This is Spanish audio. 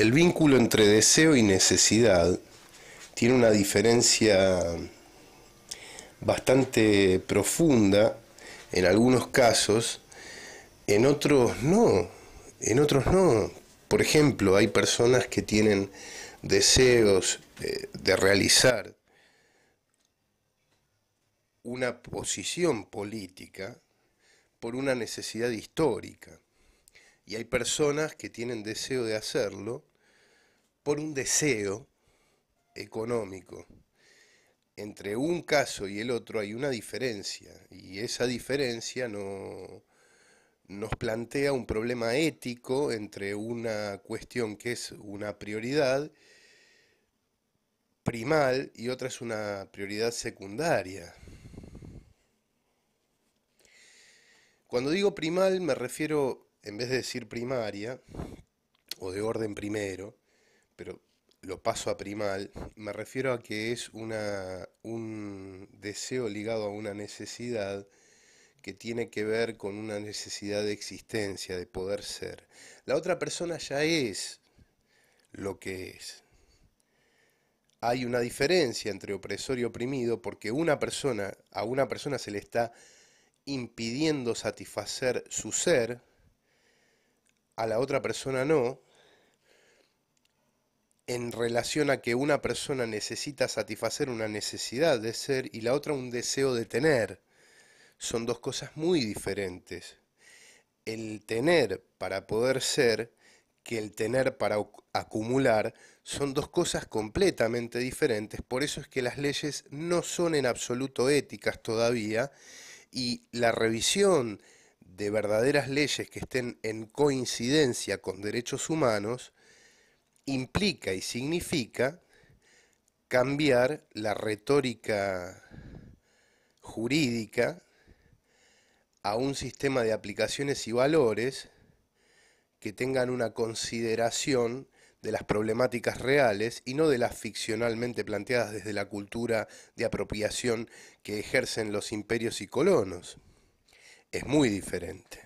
el vínculo entre deseo y necesidad tiene una diferencia bastante profunda en algunos casos, en otros no, en otros no. Por ejemplo, hay personas que tienen deseos eh, de realizar una posición política por una necesidad histórica. Y hay personas que tienen deseo de hacerlo por un deseo económico. Entre un caso y el otro hay una diferencia y esa diferencia no, nos plantea un problema ético entre una cuestión que es una prioridad primal y otra es una prioridad secundaria. Cuando digo primal me refiero, en vez de decir primaria o de orden primero, pero lo paso a primal, me refiero a que es un deseo ligado a una necesidad que tiene que ver con una necesidad de existencia, de poder ser. La otra persona ya es lo que es. Hay una diferencia entre opresor y oprimido porque una persona, a una persona se le está impidiendo satisfacer su ser, a la otra persona no, en relación a que una persona necesita satisfacer una necesidad de ser y la otra un deseo de tener. Son dos cosas muy diferentes. El tener para poder ser que el tener para acumular son dos cosas completamente diferentes, por eso es que las leyes no son en absoluto éticas todavía y la revisión de verdaderas leyes que estén en coincidencia con derechos humanos implica y significa cambiar la retórica jurídica a un sistema de aplicaciones y valores que tengan una consideración de las problemáticas reales y no de las ficcionalmente planteadas desde la cultura de apropiación que ejercen los imperios y colonos. Es muy diferente.